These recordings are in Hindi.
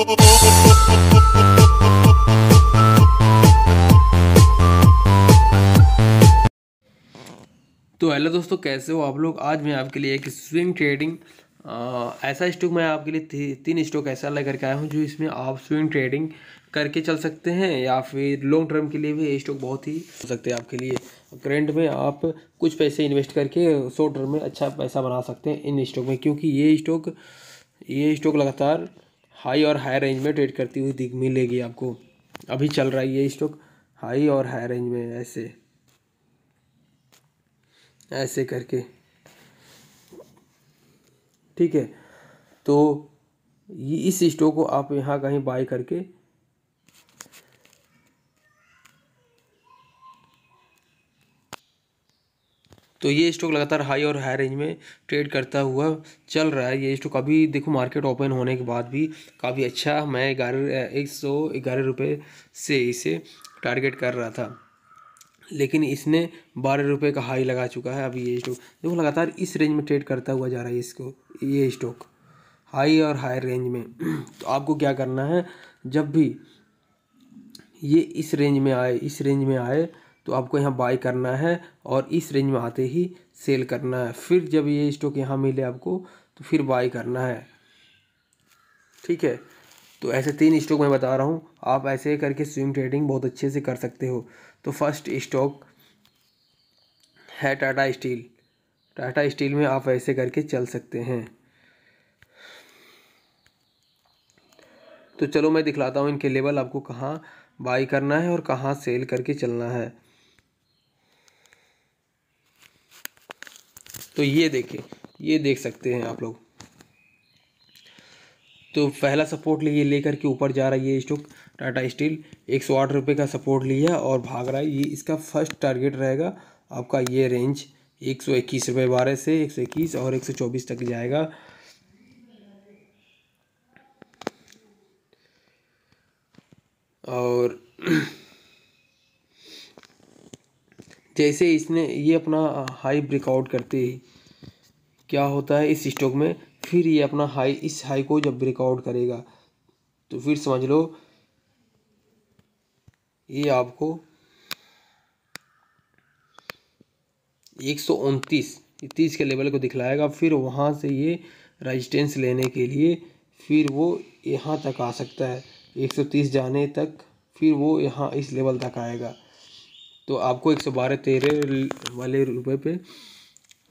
तो हेलो दोस्तों कैसे हो आप लोग आज मैं आपके लिए एक स्विंग ट्रेडिंग ऐसा स्टॉक मैं आपके लिए ती, तीन स्टॉक ऐसा लेकर के आया हूँ जो इसमें आप स्विंग ट्रेडिंग करके चल सकते हैं या फिर लॉन्ग टर्म के लिए भी ये स्टॉक बहुत ही हो सकते हैं आपके लिए करेंट में आप कुछ पैसे इन्वेस्ट करके शॉर्ट टर्म में अच्छा पैसा बना सकते हैं इन स्टॉक में क्योंकि ये स्टॉक ये स्टॉक लगातार हाई और हाई रेंज में ट्रेड करती हुई दिख मिलेगी आपको अभी चल रहा है ये स्टॉक हाई और हाई रेंज में ऐसे ऐसे करके ठीक है तो इस स्टॉक को आप यहाँ कहीं बाय करके तो ये स्टॉक लगातार हाई और हाई रेंज में ट्रेड करता हुआ चल रहा है ये स्टॉक अभी देखो मार्केट ओपन होने के बाद भी काफ़ी अच्छा मैं ग्यारह एक सौ ग्यारह रुपये से इसे टारगेट कर रहा था लेकिन इसने बारह रुपये का हाई लगा चुका है अभी ये स्टॉक देखो लगातार इस रेंज में ट्रेड करता हुआ जा रहा है इसको ये स्टॉक हाई और हाई रेंज में तो आपको क्या करना है जब भी ये इस रेंज में आए इस रेंज में आए तो आपको यहाँ बाय करना है और इस रेंज में आते ही सेल करना है फिर जब ये स्टॉक यहाँ मिले आपको तो फिर बाय करना है ठीक है तो ऐसे तीन स्टॉक मैं बता रहा हूँ आप ऐसे करके स्विंग ट्रेडिंग बहुत अच्छे से कर सकते हो तो फर्स्ट स्टॉक है टाटा स्टील टाटा स्टील में आप ऐसे करके चल सकते हैं तो चलो मैं दिखलाता हूँ इनके लेवल आपको कहाँ बाई करना है और कहाँ सेल करके चलना है तो ये देखिए ये देख सकते हैं आप लोग तो पहला सपोर्ट लिए लेकर के ऊपर जा रहा है ये स्टॉक टाटा स्टील एक सौ आठ रुपये का सपोर्ट लिया और भाग रहा है ये इसका फर्स्ट टारगेट रहेगा आपका ये रेंज एक सौ इक्कीस रुपये बारह से एक सौ इक्कीस और एक सौ चौबीस तक जाएगा और जैसे इसने ये अपना हाई ब्रेकआउट करते ही क्या होता है इस स्टॉक में फिर ये अपना हाई इस हाई को जब ब्रेकआउट करेगा तो फिर समझ लो ये आपको एक सौ उनतीस तीस के लेवल को दिखलाएगा फिर वहाँ से ये रेजिस्टेंस लेने के लिए फिर वो यहाँ तक आ सकता है एक सौ तीस जाने तक फिर वो यहाँ इस लेवल तक आएगा तो आपको एक सौ बारह तेरह वाले रुपए पे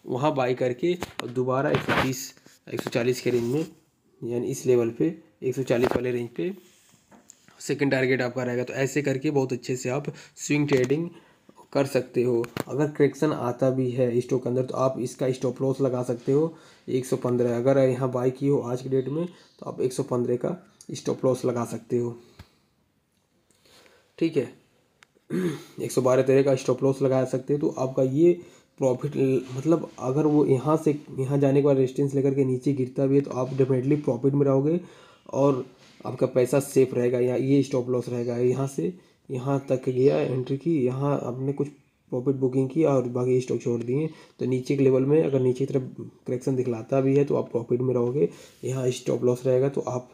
वहाँ बाई करके और दोबारा एक सौ तीस एक सौ चालीस के रेंज में यानी इस लेवल पे एक सौ चालीस वाले रेंज पे सेकंड टारगेट आपका रहेगा तो ऐसे करके बहुत अच्छे से आप स्विंग ट्रेडिंग कर सकते हो अगर करेक्शन आता भी है स्टॉक के अंदर तो आप इसका स्टॉप लॉस लगा सकते हो एक सौ पंद्रह अगर यहाँ बाई की हो आज के डेट में तो आप एक सौ पंद्रह का स्टॉप लॉस लगा सकते हो ठीक है एक सौ बारह तेरह का स्टॉप लॉस लगा सकते हैं तो आपका ये प्रॉफिट मतलब अगर वो यहाँ से यहाँ जाने के बाद रेजिस्टेंस लेकर के नीचे गिरता भी है तो आप डेफिनेटली प्रॉफिट में रहोगे और आपका पैसा सेफ रहेगा यहाँ ये स्टॉप लॉस रहेगा यहाँ से यहाँ तक गया एंट्री की यहाँ आपने कुछ प्रॉफिट बुकिंग की और बाकी स्टॉक छोड़ दिए तो नीचे के लेवल में अगर नीचे की तरफ करेक्शन दिखलाता भी है तो आप प्रॉफिट में रहोगे यहाँ स्टॉप लॉस रहेगा तो आप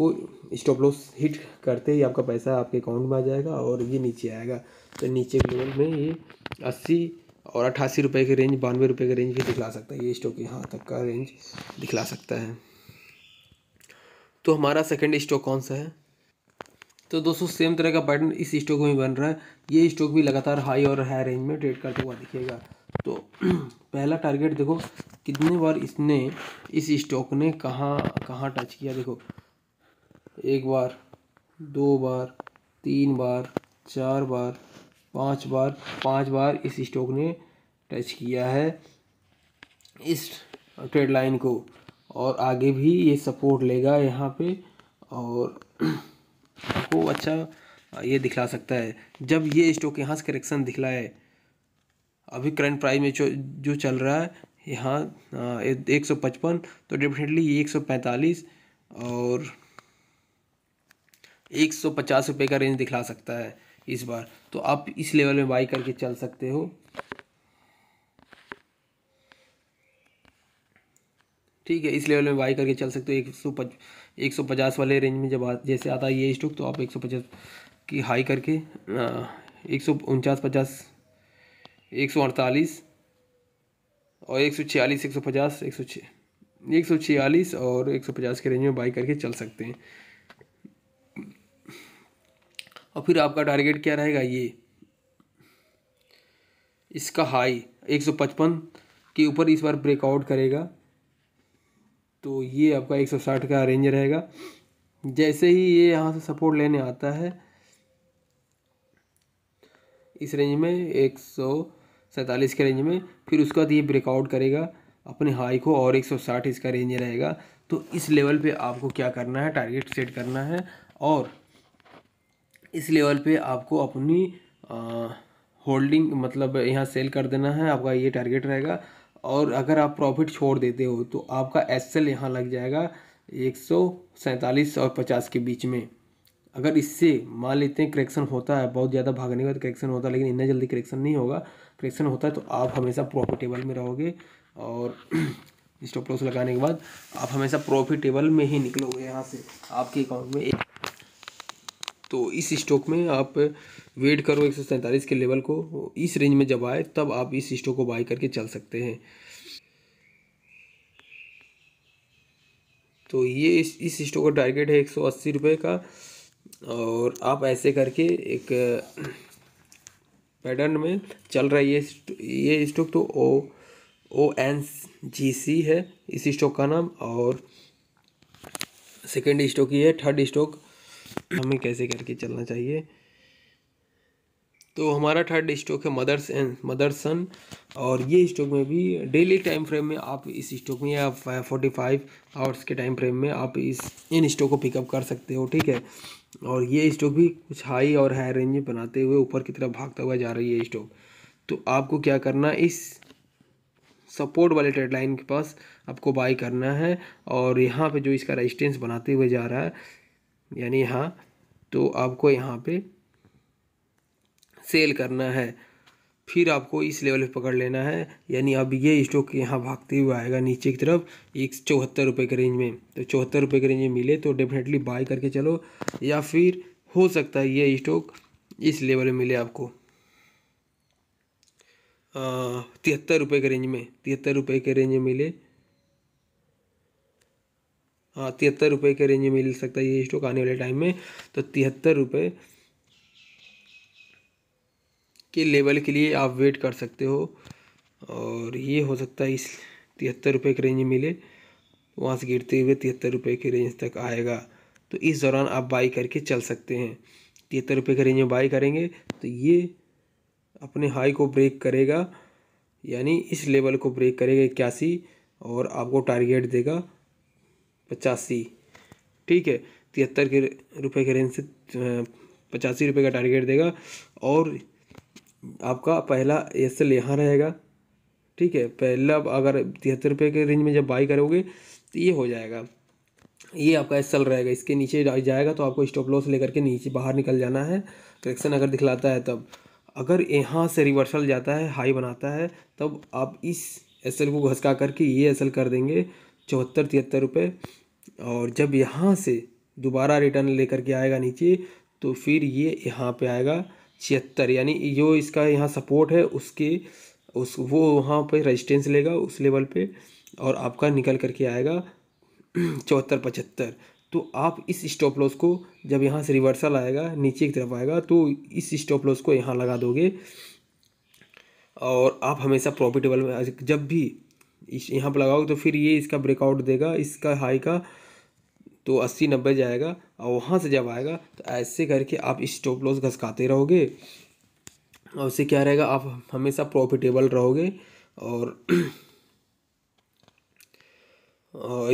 को स्टॉप लॉस हिट करते ही आपका पैसा आपके अकाउंट में आ जाएगा और ये नीचे आएगा तो नीचे के लेवल में ये अस्सी और अट्ठासी रुपये के रेंज बानवे रुपये के रेंज भी दिखला सकता है ये स्टॉक यहाँ तक का रेंज दिखला सकता है तो हमारा सेकेंड स्टॉक कौन सा है तो दोस्तों सेम तरह का पैटर्न इस स्टॉक में बन रहा है ये स्टॉक भी लगातार हाई और हाई रेंज में ट्रेड करता हुआ दिखेगा तो पहला टारगेट देखो कितने बार इसने इस स्टॉक ने कहाँ कहाँ टच किया देखो एक बार दो बार तीन बार चार बार पांच बार पांच बार इस स्टॉक ने टच किया है इस ट्रेड लाइन को और आगे भी ये सपोर्ट लेगा यहाँ पे और आपको अच्छा ये दिखला सकता है जब ये स्टॉक यहाँ से करेक्शन दिखलाए अभी करंट प्राइस में जो जो चल रहा है यहाँ एक सौ पचपन तो डेफिनेटली ये एक सौ पैंतालीस और एक सौ पचास रुपये का रेंज दिखला सकता है इस बार तो आप इस लेवल में बाई करके चल सकते हो ठीक है इस लेवल में बाई करके चल सकते हो एक सौ पच एक सौ पचास वाले रेंज में जब आ, जैसे आता है ये स्टॉक तो आप एक सौ पचास की हाई करके एक सौ उनचास पचास एक सौ अड़तालीस और एक सौ छियालीस एक सौ पचास एक सौ छः एक सौ छियालीस और एक सौ पचास के रेंज में बाई करके चल सकते हैं और फिर आपका टारगेट क्या रहेगा ये इसका हाई 155 के ऊपर इस बार ब्रेकआउट करेगा तो ये आपका 160 का रेंज रहेगा जैसे ही ये यहाँ से सपोर्ट लेने आता है इस रेंज में एक सैंतालीस के रेंज में फिर उसके बाद ये ब्रेकआउट करेगा अपने हाई को और 160 इसका रेंज रहेगा तो इस लेवल पे आपको क्या करना है टारगेट सेट करना है और इस लेवल पे आपको अपनी होल्डिंग मतलब यहाँ सेल कर देना है आपका ये टारगेट रहेगा और अगर आप प्रॉफिट छोड़ देते हो तो आपका एस एल यहाँ लग जाएगा एक सौ सैंतालीस और पचास के बीच में अगर इससे मान लेते हैं करेक्शन होता है बहुत ज़्यादा भागने का तो करेक्शन होता है लेकिन इतना जल्दी करेक्शन नहीं होगा करेक्शन होता है तो आप हमेशा प्रॉफिटेबल में रहोगे और स्टॉप लॉस लगाने के बाद आप हमेशा प्रॉफिटेबल में ही निकलोगे यहाँ से आपके अकाउंट में एक तो इस स्टॉक में आप वेट करो एक के लेवल को इस रेंज में जब आए तब आप इस स्टॉक को बाई करके चल सकते हैं तो ये इस इस स्टॉक का टारगेट है एक सौ अस्सी रुपये का और आप ऐसे करके एक पैटर्न में चल रहा है ये ये स्टॉक तो ओ ओ एन जी सी है इस स्टॉक का नाम और सेकेंड स्टॉक ये है थर्ड स्टॉक हमें कैसे करके चलना चाहिए तो हमारा थर्ड स्टॉक है मदर्स एंड मदर सन और ये स्टॉक में भी डेली टाइम फ्रेम में आप इस स्टॉक में या फोर्टी फाइव आवर्स के टाइम फ्रेम में आप इस इन स्टॉक को पिकअप कर सकते हो ठीक है और ये स्टॉक भी कुछ हाई और हाई रेंज में बनाते हुए ऊपर की तरफ भागता हुआ जा रही है स्टॉक तो आपको क्या करना इस सपोर्ट वाले ट्रेड लाइन के पास आपको बाई करना है और यहाँ पर जो इसका रजिस्टेंस बनाते हुए जा रहा है यानी यहाँ तो आपको यहाँ पे सेल करना है फिर आपको इस लेवल पे पकड़ लेना है यानी अब ये स्टॉक यहाँ भागते हुए आएगा नीचे की तरफ एक चौहत्तर रुपये के रेंज में तो चौहत्तर रुपये के रेंज में मिले तो डेफिनेटली बाय करके चलो या फिर हो सकता है ये स्टॉक इस लेवल में मिले आपको तिहत्तर रुपये के रेंज में तिहत्तर रुपये के रेंज में मिले हाँ, तिहत्तर रुपये के रेंज में मिल सकता है ये स्टॉक आने वाले टाइम में तो तिहत्तर रुपये के लेवल के लिए आप वेट कर सकते हो और ये हो सकता है इस तिहत्तर रुपये के रेंज में मिले वहाँ से गिरते हुए तिहत्तर रुपये के रेंज तक आएगा तो इस दौरान आप बाई करके चल सकते हैं तिहत्तर रुपये के रेंज में बाई करेंगे तो ये अपने हाई को ब्रेक करेगा यानी इस लेवल को ब्रेक करेगा इक्यासी और आपको टारगेट देगा पचासी ठीक है तिहत्तर के रुपए के रेंज से पचासी रुपए का टारगेट देगा और आपका पहला एस एल यहाँ रहेगा ठीक है पहला अगर तिहत्तर रुपये के रेंज में जब बाई करोगे तो ये हो जाएगा ये आपका एस एल रहेगा इसके नीचे जाएगा तो आपको स्टॉप लॉस लेकर के नीचे बाहर निकल जाना है करेक्शन अगर दिखलाता है तब अगर यहाँ से रिवर्सल जाता है हाई बनाता है तब आप इस एस एल को घसका करके ये एस एल कर देंगे चौहत्तर तिहत्तर रुपये और जब यहाँ से दोबारा रिटर्न लेकर के आएगा नीचे तो फिर ये यहाँ पे आएगा छिहत्तर यानी जो इसका यहाँ सपोर्ट है उसके उस वो वहाँ पे रेजिस्टेंस लेगा उस लेवल पे और आपका निकल करके आएगा चौहत्तर पचहत्तर तो आप इस स्टॉप लॉस को जब यहाँ से रिवर्सल आएगा नीचे की तरफ आएगा तो इस स्टॉप लॉस को यहाँ लगा दोगे और आप हमेशा प्रॉफिटेबल में जब भी इस यहाँ पर लगाओगे तो फिर ये इसका ब्रेकआउट देगा इसका हाई का तो अस्सी नब्बे जाएगा और वहाँ से जब आएगा तो ऐसे करके आप स्टॉप लॉस घसकाते रहोगे और उससे क्या रहेगा आप हमेशा प्रॉफिटेबल रहोगे और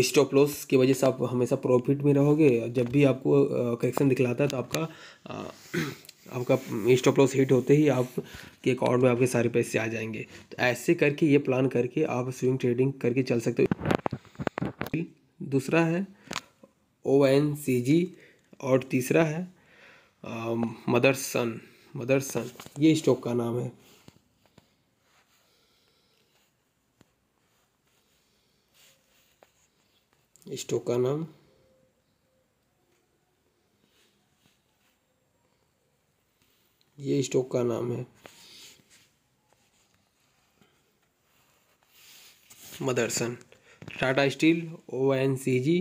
स्टॉप लॉस की वजह से आप हमेशा प्रॉफिट में रहोगे जब भी आपको करेक्शन दिखलाता है तो आपका आपका स्टॉप लॉस हिट होते ही आपके अकाउंट में आपके सारे पैसे आ जाएंगे तो ऐसे करके ये प्लान करके आप स्विंग ट्रेडिंग करके चल सकते हो दूसरा है ओ एन सी जी और तीसरा है मदर सन मदर सन ये स्टॉक का नाम है स्टॉक का नाम ये स्टॉक का नाम है Motherson Tata Steel O N G C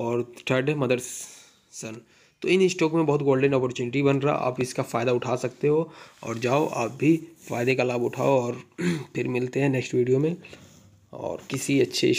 और थर्ड है मदरसन तो इन स्टॉक में बहुत गोल्डन अपॉर्चुनिटी बन रहा आप इसका फ़ायदा उठा सकते हो और जाओ आप भी फ़ायदे का लाभ उठाओ और फिर मिलते हैं नेक्स्ट वीडियो में और किसी अच्छे